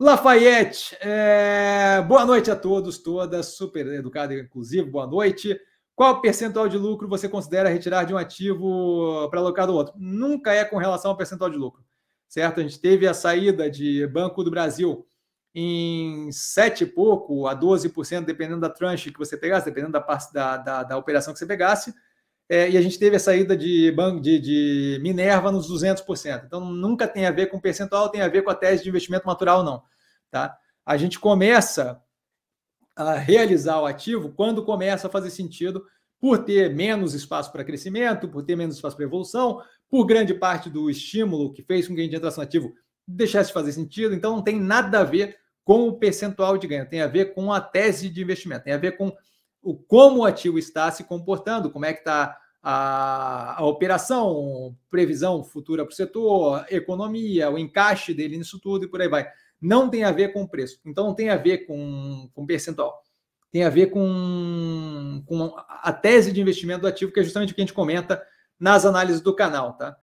Lafayette, é... boa noite a todos, todas, super educado inclusive. boa noite. Qual percentual de lucro você considera retirar de um ativo para alocar do outro? Nunca é com relação ao percentual de lucro, certo? A gente teve a saída de Banco do Brasil em 7 e pouco a 12%, dependendo da tranche que você pegasse, dependendo da, da, da, da operação que você pegasse é, e a gente teve a saída de, de, de Minerva nos 200%. Então, nunca tem a ver com percentual, tem a ver com a tese de investimento natural, não. Tá? A gente começa a realizar o ativo quando começa a fazer sentido, por ter menos espaço para crescimento, por ter menos espaço para evolução, por grande parte do estímulo que fez com que a no ativo deixasse de fazer sentido. Então, não tem nada a ver com o percentual de ganho, tem a ver com a tese de investimento, tem a ver com o, como o ativo está se comportando, como é que está a, a operação, previsão futura para o setor, economia, o encaixe dele nisso tudo e por aí vai. Não tem a ver com preço, então não tem a ver com, com percentual. Tem a ver com, com a tese de investimento do ativo, que é justamente o que a gente comenta nas análises do canal, tá?